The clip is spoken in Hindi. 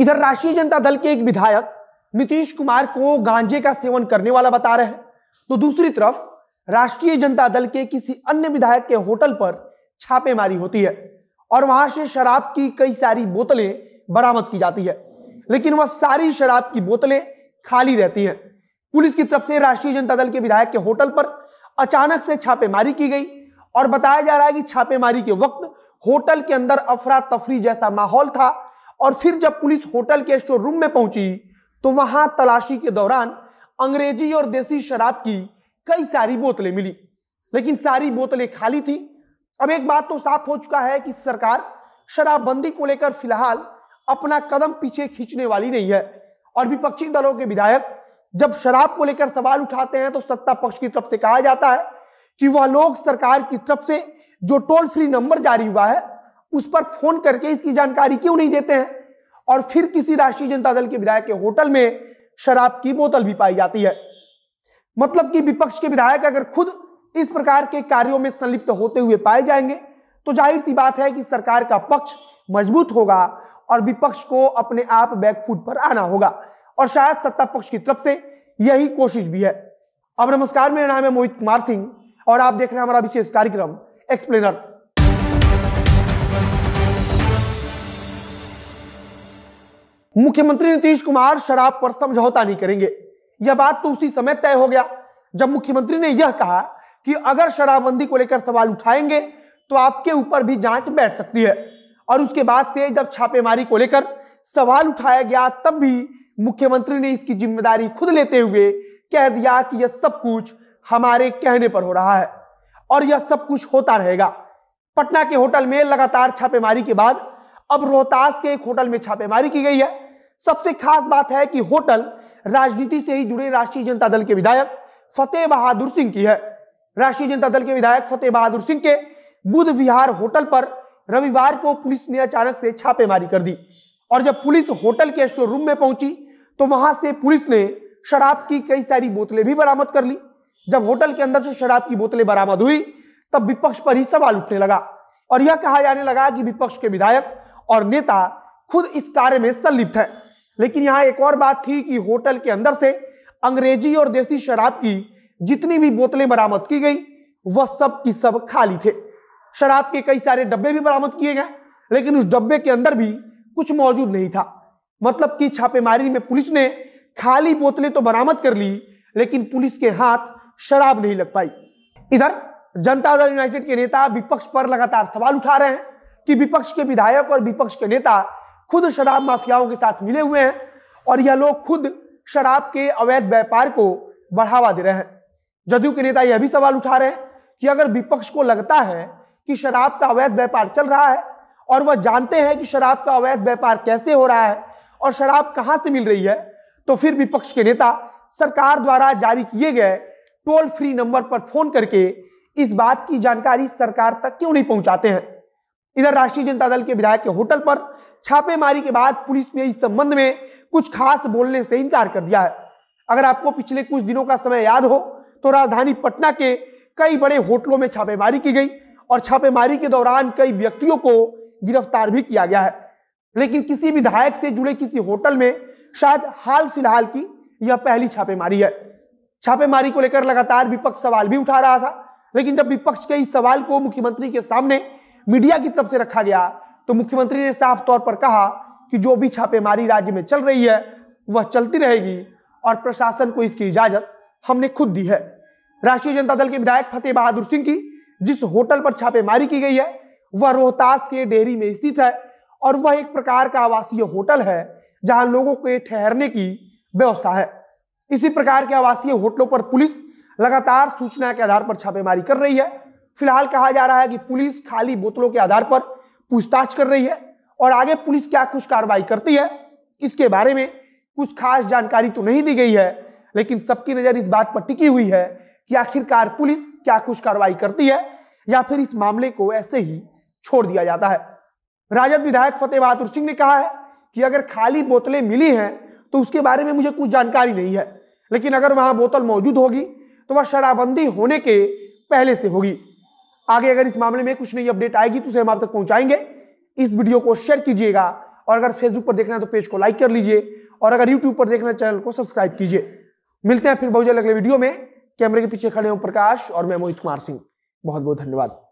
इधर राष्ट्रीय जनता दल के एक विधायक नीतीश कुमार को गांजे का सेवन करने वाला बता रहे हैं तो दूसरी तरफ राष्ट्रीय जनता दल के किसी अन्य विधायक के होटल पर छापेमारी होती है और वहां से शराब की कई सारी बोतलें बरामद की जाती है लेकिन वह सारी शराब की बोतलें खाली रहती हैं पुलिस की तरफ से राष्ट्रीय जनता दल के विधायक के होटल पर अचानक से छापेमारी की गई और बताया जा रहा है कि छापेमारी के वक्त होटल के अंदर अफरा तफरी जैसा माहौल था और फिर जब पुलिस होटल के स्टोर रूम में पहुंची तो वहां तलाशी के दौरान अंग्रेजी और देसी शराब की कई सारी बोतलें मिली लेकिन सारी बोतलें खाली थी अब एक बात तो साफ हो चुका है कि सरकार शराबबंदी को लेकर फिलहाल अपना कदम पीछे खींचने वाली नहीं है और विपक्षी दलों के विधायक जब शराब को लेकर सवाल उठाते हैं तो सत्ता पक्ष की तरफ से कहा जाता है कि वह लोग सरकार की तरफ से जो टोल फ्री नंबर जारी हुआ है उस पर फोन करके इसकी जानकारी क्यों नहीं देते हैं और फिर किसी राष्ट्रीय जनता दल के विधायक के होटल में शराब की बोतल भी पाई जाती है मतलब कि विपक्ष के विधायक अगर खुद इस प्रकार के कार्यों में संलिप्त होते हुए पाए जाएंगे तो जाहिर सी बात है कि सरकार का पक्ष मजबूत होगा और विपक्ष को अपने आप बैकफुट पर आना होगा और शायद सत्ता पक्ष की तरफ से यही कोशिश भी है अब नमस्कार मेरा नाम है मोहित कुमार सिंह और आप देख रहे हैं हमारा विशेष कार्यक्रम एक्सप्लेनर मुख्यमंत्री नीतीश कुमार शराब पर समझौता नहीं करेंगे यह बात तो उसी समय तय हो गया जब मुख्यमंत्री ने यह कहा कि अगर शराबबंदी को लेकर सवाल उठाएंगे तो आपके ऊपर भी जांच बैठ सकती है और उसके बाद से जब छापेमारी को लेकर सवाल उठाया गया तब भी मुख्यमंत्री ने इसकी जिम्मेदारी खुद लेते हुए कह दिया कि यह सब कुछ हमारे कहने पर हो रहा है और यह सब कुछ होता रहेगा पटना के होटल में लगातार छापेमारी के बाद अब रोहतास के एक होटल में छापेमारी की गई है सबसे खास बात है कि होटल राजनीति से ही जुड़े राष्ट्रीय जनता दल के विधायक फतेह बहादुर सिंह की है राष्ट्रीय जनता दल के विधायक फतेह बहादुर सिंह के बुद्ध विहार होटल पर रविवार को पुलिस ने अचानक से छापेमारी कर दी और जब पुलिस होटल के शोरूम में पहुंची तो वहां से पुलिस ने शराब की कई सारी बोतलें भी बरामद कर ली जब होटल के अंदर से शराब की बोतलें बरामद हुई तब विपक्ष पर ही सवाल उठने लगा और यह कहा जाने लगा कि विपक्ष के विधायक और नेता खुद इस कार्य में संलिप्त है लेकिन यहां एक और बात थी कि होटल के अंदर से अंग्रेजी और देसी शराब की जितनी भी बोतलें बरामद की गई वह सब की सब खाली थे शराब के कई सारे डब्बे भी बरामद किए गए लेकिन उस डब्बे के अंदर भी कुछ मौजूद नहीं था मतलब कि छापेमारी में पुलिस ने खाली बोतलें तो बरामद कर ली लेकिन पुलिस के हाथ शराब नहीं लग पाई इधर जनता दल यूनाइटेड के नेता विपक्ष पर लगातार सवाल उठा रहे हैं कि विपक्ष के विधायक और विपक्ष के नेता खुद शराब माफियाओं के साथ मिले हुए हैं और यह लोग खुद शराब के अवैध व्यापार को बढ़ावा दे रहे हैं जदयू के नेता यह भी सवाल उठा रहे हैं कि अगर विपक्ष को लगता है कि शराब का अवैध व्यापार चल रहा है और वह जानते हैं कि शराब का अवैध व्यापार कैसे हो रहा है और शराब कहाँ से मिल रही है तो फिर विपक्ष के नेता सरकार द्वारा जारी किए गए टोल फ्री नंबर पर फोन करके इस बात की जानकारी सरकार तक क्यों नहीं पहुंचाते हैं इधर राष्ट्रीय जनता दल के विधायक के होटल पर छापेमारी के बाद पुलिस ने इस संबंध में कुछ खास बोलने से इनकार कर दिया है अगर आपको पिछले कुछ दिनों का समय याद हो तो राजधानी पटना के कई बड़े होटलों में छापेमारी की गई और छापेमारी के दौरान कई व्यक्तियों को गिरफ्तार भी किया गया है लेकिन किसी विधायक से जुड़े किसी होटल में शायद हाल फिलहाल की यह पहली छापेमारी है छापेमारी को लेकर लगातार विपक्ष सवाल भी उठा रहा था लेकिन जब विपक्ष के इस सवाल को मुख्यमंत्री के सामने मीडिया की तरफ से रखा गया तो मुख्यमंत्री ने साफ तौर पर कहा कि जो भी छापेमारी राज्य में चल रही है वह चलती रहेगी और प्रशासन को इसकी इजाजत हमने खुद दी है राष्ट्रीय जनता दल के विधायक फतेह बहादुर सिंह की जिस होटल पर छापेमारी की गई है वह रोहतास के डेहरी में स्थित है और वह एक प्रकार का आवासीय होटल है जहां लोगों के ठहरने की व्यवस्था है इसी प्रकार के आवासीय होटलों पर पुलिस लगातार सूचना के आधार पर छापेमारी कर रही है फिलहाल कहा जा रहा है कि पुलिस खाली बोतलों के आधार पर पूछताछ कर रही है और आगे पुलिस क्या कुछ कार्रवाई करती है इसके बारे में कुछ खास जानकारी तो नहीं दी गई है लेकिन सबकी नज़र इस बात पर टिकी हुई है कि आखिरकार पुलिस क्या कुछ कार्रवाई करती है या फिर इस मामले को ऐसे ही छोड़ दिया जाता है राजद विधायक फतेह बहादुर सिंह ने कहा है कि अगर खाली बोतलें मिली हैं तो उसके बारे में मुझे कुछ जानकारी नहीं है लेकिन अगर वहां बोतल मौजूद होगी तो वह शराबबंदी होने के पहले से होगी आगे अगर इस मामले में कुछ नई अपडेट आएगी तो उसे हम आप तक पहुंचाएंगे इस वीडियो को शेयर कीजिएगा और अगर फेसबुक पर देखना है तो पेज को लाइक कर लीजिए और अगर यूट्यूब पर देखना चैनल को सब्सक्राइब कीजिए मिलते हैं फिर बहुत जल्द अगले वीडियो में कैमरे के पीछे खड़े हूं प्रकाश और मैं मोहित कुमार सिंह बहुत बहुत धन्यवाद